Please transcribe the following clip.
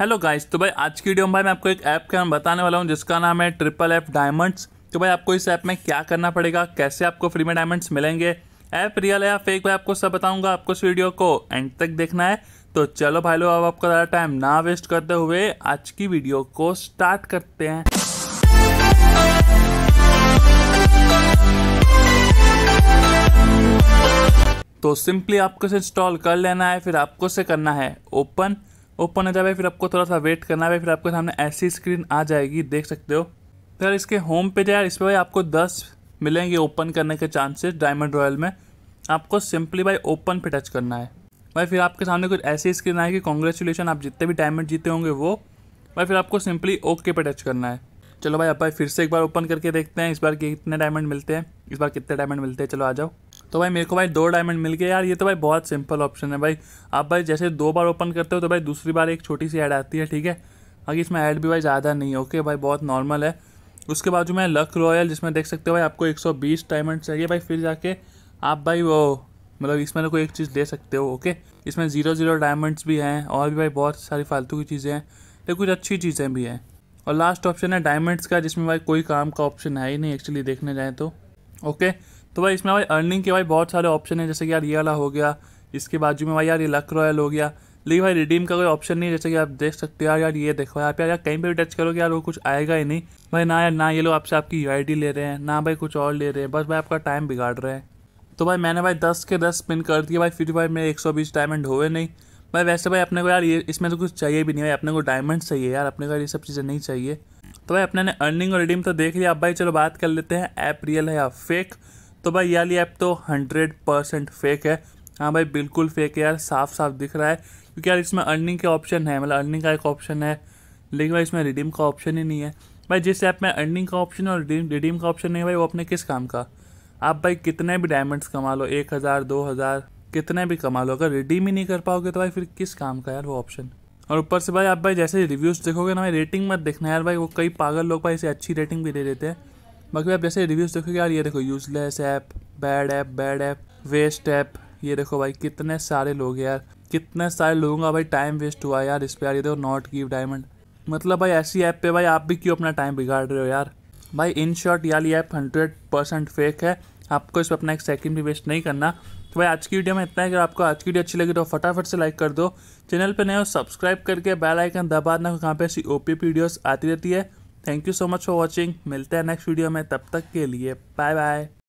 hello guys तो भाई आज की वीडियो में भाई मैं आपको एक ऐप के नाम बताने वाला हूँ जिसका नाम है ट्रिपल एफ डायमंड्स तो भाई आपको इस ऐप में क्या करना पड़ेगा कैसे आपको फ्री में डायमंड्स मिलेंगे ऐप रियल है या फेक भाई आपको सब बताऊंगा आपको इस वीडियो को एंड तक देखना है तो चलो भाई लोग अब आपका ज़्यादा टाइम ना वेस्ट करते हुए आज की वीडियो को स्टार्ट करते हैं तो सिंपली आपको इसे इंस्टॉल कर लेना है फिर आपको से करना है ओपन ओपन हो जाएगा फिर आपको थोड़ा सा वेट करना है फिर आपके सामने ऐसी स्क्रीन आ जाएगी देख सकते हो तो इसके होम पे जाए इस पर भाई आपको दस मिलेंगे ओपन करने के चांसेस डायमंड रॉयल में आपको सिंपली भाई ओपन पे टच करना है भाई फिर आपके सामने कुछ ऐसी स्क्रीन आएगी कॉन्ग्रेचुलेसन आप जितने भी डायमंड जीते होंगे वो भाई फिर आपको सिंपली ओके पे टच करना है चलो भाई अब भाई फिर से एक बार ओपन करके देखते हैं इस बार कितने डायमंड मिलते हैं इस बार कितने डायमंड मिलते हैं चलो आ जाओ तो भाई मेरे को भाई दो डायमंड मिल गए यार ये तो भाई बहुत सिंपल ऑप्शन है भाई आप भाई जैसे दो बार ओपन करते हो तो भाई दूसरी बार एक छोटी सी ऐड आती है ठीक है बाकी इसमें ऐड भी भाई ज़्यादा नहीं है ओके भाई बहुत नॉर्मल है उसके बाद जो मैं लक रॉयल जिसमें देख सकते हो भाई आपको एक डायमंड चाहिए भाई फिर जाके आप भाई वो मतलब इसमें कोई एक चीज़ ले सकते हो ओके इसमें ज़ीरो ज़ीरो डायमंड्स भी हैं और भी भाई बहुत सारी फालतू की चीज़ें हैं तो कुछ अच्छी चीज़ें भी हैं और लास्ट ऑप्शन है डायमंड्स का जिसमें भाई कोई काम का ऑप्शन है ही नहीं एक्चुअली देखने जाए तो ओके तो भाई इसमें भाई अर्निंग के भाई बहुत सारे ऑप्शन है जैसे कि यार ये वाला हो गया इसके बाजू में भाई यार ये लक रॉयल हो गया लेकिन भाई रिडीम का कोई ऑप्शन नहीं है जैसे कि आप देख सकते हो यार यार ये देखो यहाँ पे यार कहीं पे भी टच करोगे यार वो कुछ आएगा ही नहीं भाई ना यार ना ये लोग आपसे आपकी यू ले रहे हैं ना भाई कुछ और ले रहे हैं बस भाई आपका टाइम बिगाड़ रहे हैं तो भाई मैंने भाई दस के दस स्पिन कर दिए भाई फिर भाई मेरे एक सौ बीस डायमंड हुए नहीं भाई वैसे भाई अपने को यार ये इसमें तो कुछ चाहिए भी नहीं भाई अपने को डायमंड चाहिए यार अपने को ये सब चीज़ें नहीं चाहिए तो भाई अपने ने अर्निंग और रिडीम तो देख लिया अब भाई चलो बात कर लेते हैं ऐप रियल है या फेक तो भाई यार ये ऐप तो हंड्रेड परसेंट फेक है हाँ भाई बिल्कुल फेक है यार साफ साफ दिख रहा है क्योंकि यार इसमें अर्निंग के ऑप्शन है मतलब अर्निंग का एक ऑप्शन है लेकिन भाई इसमें रिडीम का ऑप्शन ही नहीं है भाई जिस ऐप में अर्निंग का ऑप्शन और रिडीम रिडीम का ऑप्शन नहीं है भाई वो अपने किस काम का आप भाई कितने भी डायमंड्स कमा लो एक हज़ार दो हज़ार कितने भी कमा लो अगर रिडीम ही नहीं कर पाओगे तो भाई फिर किस काम का यार वो ऑप्शन और ऊपर से भाई आप भाई जैसे रिव्यूज़ देखोगे ना भाई रेटिंग मत देखना यार भाई वो कई पागल लोग भाई इसे अच्छी रेटिंग भी दे देते हैं बाकी आप जैसे रिव्यूज़ देखोगे यार ये देखो useless app bad app bad app waste app ये देखो भाई कितने सारे लोग यार कितने सारे लोगों का भाई टाइम वेस्ट हुआ यार इस पर यार ये देखो नॉट गिव डायमंड मतलब भाई ऐसी ऐप पे भाई आप भी क्यों अपना टाइम बिगाड़ रहे हो यार भाई इन शॉर्ट याली ऐप हंड्रेड परसेंट फेक है आपको इस पर अपना एक सेकंड भी वेस्ट नहीं करना तो भाई आज की वीडियो में इतना है अगर आपको आज की वीडियो अच्छी लगी तो फटाफट से लाइक कर दो चैनल पर नए हो सब्सक्राइब करके बेल आइकन दबा देना कहाँ पर ऐसी ओ पी वीडियोस आती रहती है thank you so much for watching मिलते हैं नेक्स्ट वीडियो में तब तक के लिए बाय बाय